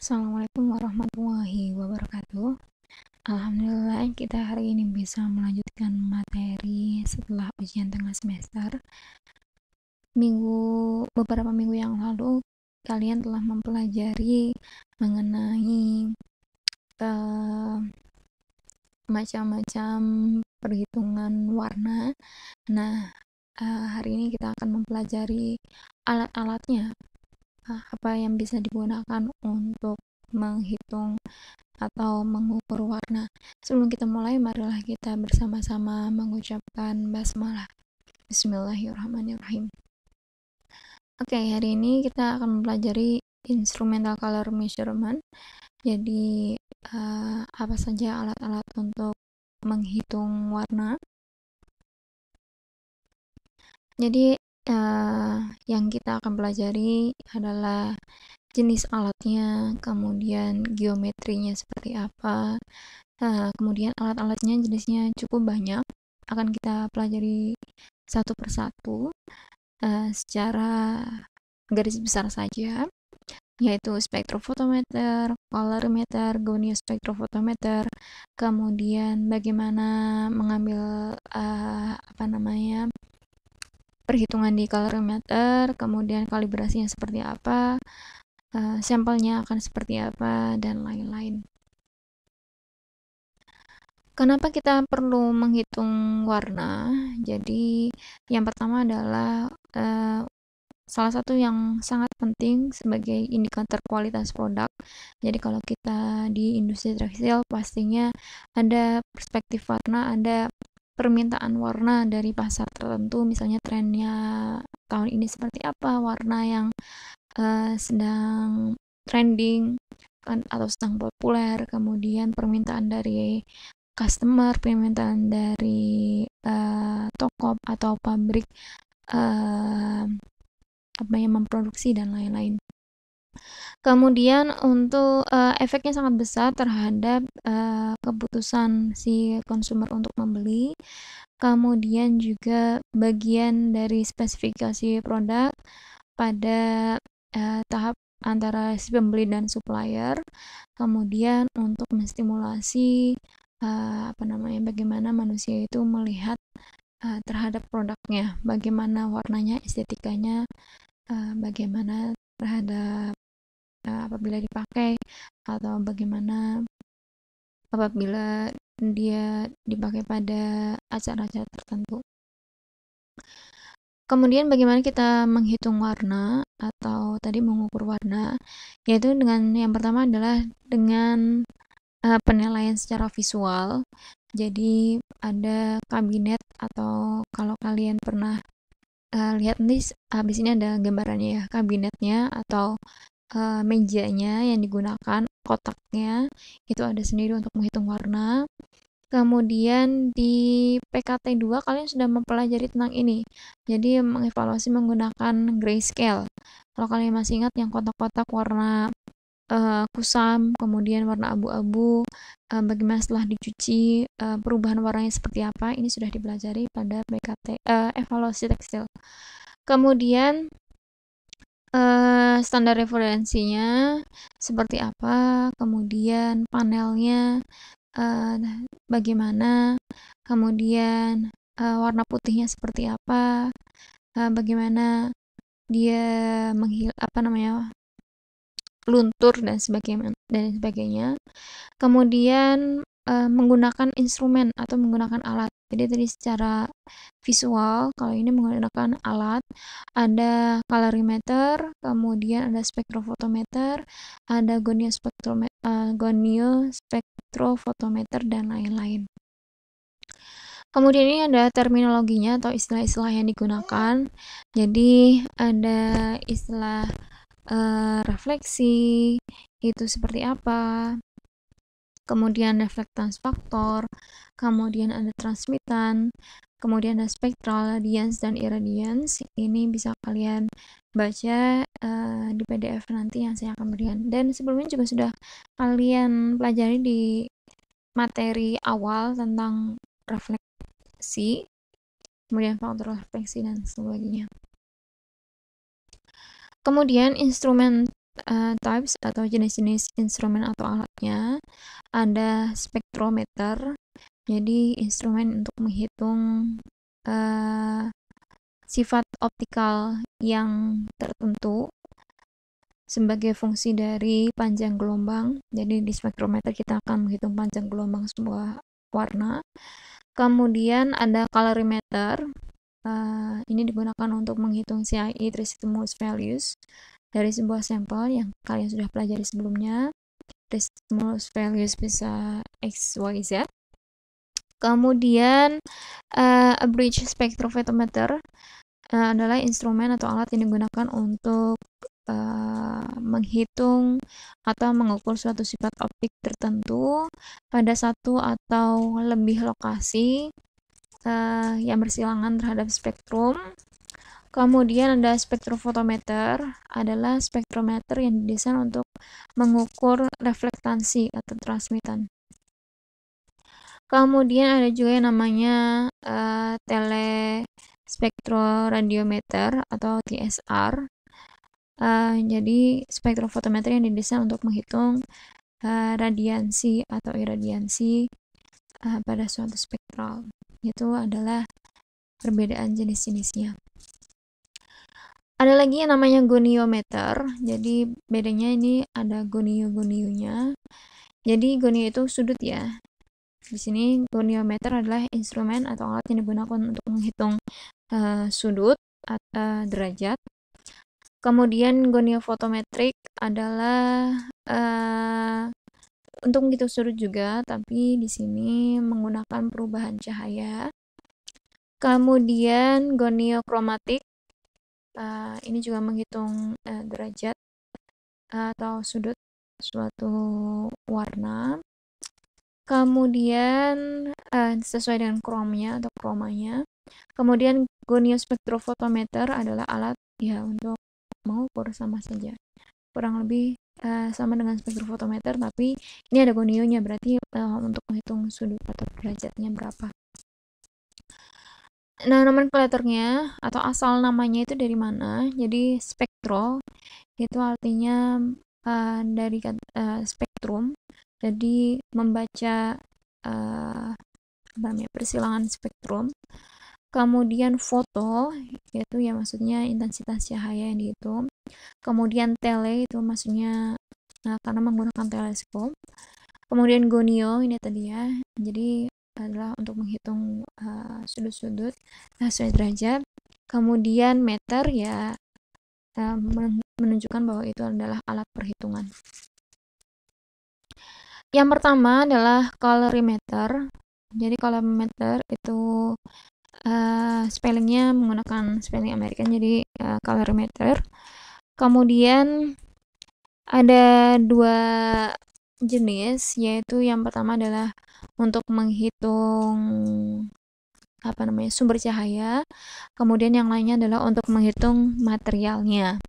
Assalamualaikum warahmatullahi wabarakatuh. Alhamdulillah kita hari ini bisa melanjutkan materi setelah ujian tengah semester. Minggu beberapa minggu yang lalu kalian telah mempelajari mengenai macam eh, macam-macam perhitungan warna. Nah, uh, hari ini kita akan mempelajari alat-alatnya Ah, apa yang bisa digunakan untuk menghitung atau mengukur warna. Sebelum kita mulai, marilah kita bersama-sama mengucapkan basmalah. Bismillahirrahmanirrahim. Oke, okay, hari ini kita akan mempelajari instrumental color measurement. Jadi, uh, apa saja alat-alat untuk menghitung warna. Jadi, uh, yang kita akan pelajari adalah jenis alatnya, kemudian geometrinya seperti apa, uh, kemudian alat-alatnya jenisnya cukup banyak, akan kita pelajari satu persatu uh, secara garis besar saja yaitu spektrofotometer, kolorimeter, gonium spektrofotometer, kemudian bagaimana mengambil uh, apa namanya perhitungan di kalorimeter, kemudian kalibrasinya seperti apa, uh, sampelnya akan seperti apa, dan lain-lain. Kenapa kita perlu menghitung warna? Jadi, yang pertama adalah uh, salah satu yang sangat penting sebagai indikator kualitas produk. Jadi kalau kita di industri tekstil pastinya ada perspektif warna, ada permintaan warna dari pasar tertentu misalnya trennya tahun ini seperti apa warna yang uh, sedang trending kan, atau sedang populer kemudian permintaan dari customer permintaan dari uh, toko atau pabrik uh, apa yang memproduksi dan lain-lain Kemudian untuk uh, efeknya sangat besar terhadap uh, keputusan si konsumer untuk membeli. Kemudian juga bagian dari spesifikasi produk pada uh, tahap antara si pembeli dan supplier. Kemudian untuk menstimulasi uh, apa namanya bagaimana manusia itu melihat uh, terhadap produknya, bagaimana warnanya, estetikanya, uh, bagaimana terhadap apabila dipakai atau bagaimana apabila dia dipakai pada acara-acara tertentu. Kemudian bagaimana kita menghitung warna atau tadi mengukur warna yaitu dengan yang pertama adalah dengan uh, penilaian secara visual. Jadi ada kabinet atau kalau kalian pernah uh, lihat nih habis ini ada gambarannya ya kabinetnya atau uh, mejanya yang digunakan, kotaknya itu ada sendiri untuk menghitung warna. Kemudian di PKT 2 kalian sudah mempelajari tentang ini. Jadi mengevaluasi menggunakan grayscale. Kalau kalian masih ingat yang kotak-kotak warna uh, kusam, kemudian warna abu-abu, uh, bagaimana setelah dicuci, uh, perubahan warnanya seperti apa, ini sudah dipelajari pada PKT uh, evaluasi tekstil. Kemudian Eh, standar referensinya seperti apa, kemudian panelnya uh, bagaimana, kemudian uh, warna putihnya seperti apa, uh, bagaimana dia menghil apa namanya luntur dan sebagainya dan sebagainya. Kemudian Eh, menggunakan instrumen atau menggunakan alat. Jadi tadi secara visual, kalau ini menggunakan alat, ada kalorimeter, kemudian ada spektrofotometer, ada gonio spektrometer, eh, uh, dan lain-lain. Kemudian ini ada terminologinya atau istilah-istilah yang digunakan. Jadi ada istilah uh, refleksi itu seperti apa, kemudian reflektans faktor, kemudian ada transmitan, kemudian ada spektral radians dan irradiance. Ini bisa kalian baca uh, di PDF nanti yang saya akan berikan. Dan sebelumnya juga sudah kalian pelajari di materi awal tentang refleksi, kemudian faktor refleksi dan sebagainya. Kemudian instrumen uh, types atau jenis-jenis instrumen atau alatnya ada spektrometer jadi instrumen untuk menghitung uh, sifat optikal yang tertentu sebagai fungsi dari panjang gelombang jadi di spektrometer kita akan menghitung panjang gelombang sebuah warna kemudian ada kalorimeter uh, eh, ini digunakan untuk menghitung CIE Tristmus values dari sebuah sampel yang kalian sudah pelajari sebelumnya, most values bisa X, Y, Z. Kemudian, uh, eh, a bridge spectrophotometer uh, adalah instrumen atau alat yang digunakan untuk uh, menghitung atau mengukur suatu sifat optik tertentu pada satu atau lebih lokasi uh, yang bersilangan terhadap spektrum Kemudian ada spektrofotometer, adalah spektrometer yang didesain untuk mengukur reflektansi atau transmitan. Kemudian ada juga yang namanya uh, telespektroradiometer atau TSR. Uh, eh, jadi spektrofotometer yang didesain untuk menghitung uh, radiansi atau iradiansi uh, pada suatu spektral. Itu adalah perbedaan jenis-jenisnya ada lagi yang namanya goniometer jadi bedanya ini ada gonio goniunya jadi gonio itu sudut ya di sini goniometer adalah instrumen atau alat yang digunakan untuk menghitung uh, sudut atau eh, derajat kemudian goniofotometrik adalah uh, untuk menghitung sudut juga tapi di sini menggunakan perubahan cahaya Kemudian goniokromatik uh, ini juga menghitung uh, derajat atau sudut suatu warna kemudian uh, sesuai dengan kromnya atau kromanya kemudian gonio spektrofotometer adalah alat ya untuk mengukur sama saja kurang lebih uh, sama dengan spektrofotometer tapi ini ada gonionya berarti uh, untuk menghitung sudut atau derajatnya berapa Nah, nomenklaturnya atau asal namanya itu dari mana? Jadi spektro itu artinya uh, dari uh, spektrum. Jadi membaca uh, namanya persilangan spektrum. Kemudian foto yaitu ya maksudnya intensitas cahaya yang dihitung. Kemudian tele itu maksudnya nah, karena menggunakan teleskop. Kemudian gonio ini tadi ya. Jadi adalah untuk menghitung eh, sudut-sudut nah sudut derajat kemudian meter ya eh, menunjukkan bahwa itu adalah alat perhitungan yang pertama adalah kalorimeter jadi kalorimeter itu uh, spellingnya menggunakan spelling American jadi uh, kalorimeter kemudian ada dua jenis yaitu yang pertama adalah untuk menghitung apa namanya sumber cahaya kemudian yang lainnya adalah untuk menghitung materialnya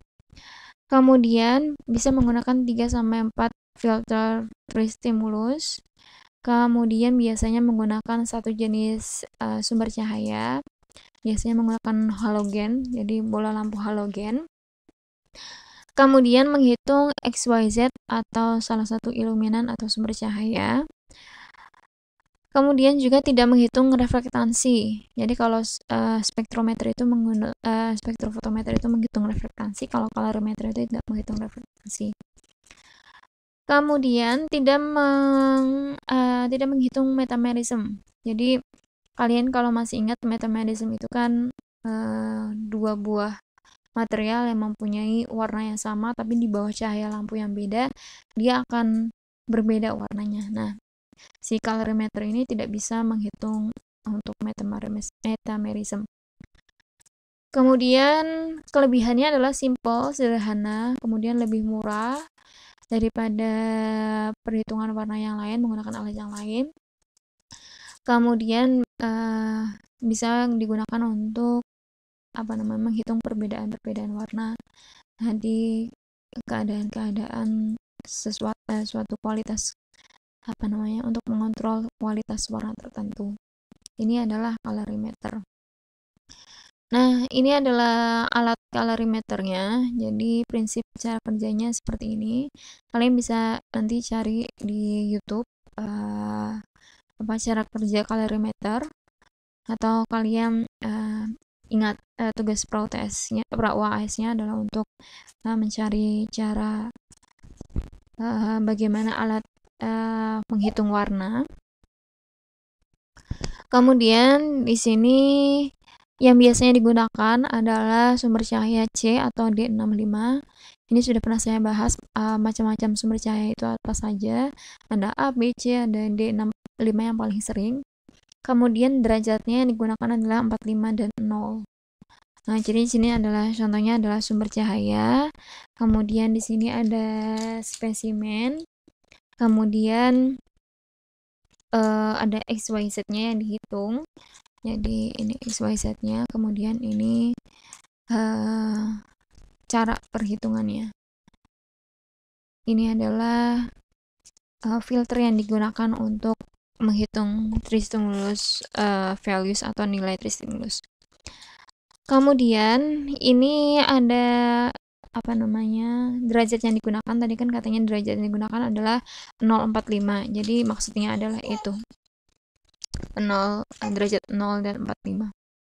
kemudian bisa menggunakan 3 sampai 4 filter tristimulus kemudian biasanya menggunakan satu jenis uh, sumber cahaya biasanya menggunakan halogen jadi bola lampu halogen Kemudian menghitung XYZ atau salah satu iluminan atau sumber cahaya. Kemudian juga tidak menghitung reflektansi. Jadi kalau uh, spektrometer itu menggunakan uh, spektrofotometer itu menghitung reflektansi, kalau kalorimeter itu tidak menghitung reflektansi. Kemudian tidak meng, uh, tidak menghitung metamerism. Jadi kalian kalau masih ingat metamerism itu kan uh, dua buah material yang mempunyai warna yang sama tapi di bawah cahaya lampu yang beda dia akan berbeda warnanya nah si colorimeter ini tidak bisa menghitung untuk metamerism kemudian kelebihannya adalah simple sederhana kemudian lebih murah daripada perhitungan warna yang lain menggunakan alat yang lain kemudian uh, bisa digunakan untuk apa namanya menghitung perbedaan-perbedaan warna nah, di keadaan-keadaan sesuatu eh, suatu kualitas apa namanya untuk mengontrol kualitas warna tertentu ini adalah kalorimeter nah ini adalah alat kalorimeternya jadi prinsip cara kerjanya seperti ini kalian bisa nanti cari di YouTube uh, apa cara kerja kalorimeter atau kalian uh, ingat uh, tugas protesnya prauas adalah untuk uh, mencari cara uh, bagaimana alat uh, menghitung warna kemudian di sini yang biasanya digunakan adalah sumber cahaya C atau D65 ini sudah pernah saya bahas uh, macam-macam sumber cahaya itu apa saja ada A, B, C, ada D65 yang paling sering Kemudian derajatnya yang digunakan adalah 45 dan 0. Nah, jadi di sini adalah contohnya adalah sumber cahaya. Kemudian di sini ada spesimen. Kemudian uh, ada XYZ-nya yang dihitung. Jadi ini x XYZ-nya, kemudian ini uh, cara perhitungannya. Ini adalah uh, filter yang digunakan untuk menghitung Tristimulus uh, eh, values atau nilai Tristimulus. Kemudian ini ada apa namanya derajat yang digunakan tadi kan katanya derajat yang digunakan adalah 045 jadi maksudnya adalah itu 0 derajat 0 dan 45